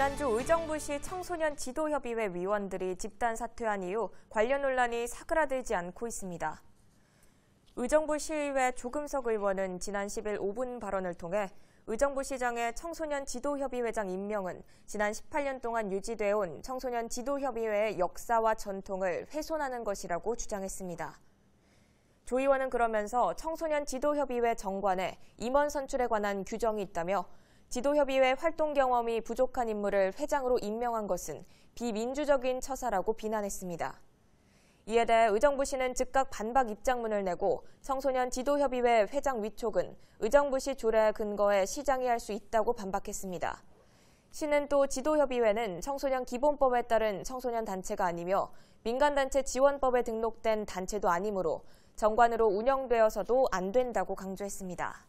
지난주 의정부시 청소년 지도협의회 위원들이 집단 사퇴한 이후 관련 논란이 사그라들지 않고 있습니다. 의정부시의회 조금석 의원은 지난 10일 5분 발언을 통해 의정부 시장의 청소년 지도협의회장 임명은 지난 18년 동안 유지돼 온 청소년 지도협의회의 역사와 전통을 훼손하는 것이라고 주장했습니다. 조 의원은 그러면서 청소년 지도협의회 정관에 임원 선출에 관한 규정이 있다며 지도협의회 활동 경험이 부족한 인물을 회장으로 임명한 것은 비민주적인 처사라고 비난했습니다. 이에 대해 의정부시는 즉각 반박 입장문을 내고 청소년 지도협의회 회장 위촉은 의정부시 조례 근거에 시장이 할 수 있다고 반박했습니다. 시는 또 지도협의회는 청소년 기본법에 따른 청소년 단체가 아니며 민간단체 지원법에 등록된 단체도 아니므로 정관으로 운영되어서도 안 된다고 강조했습니다.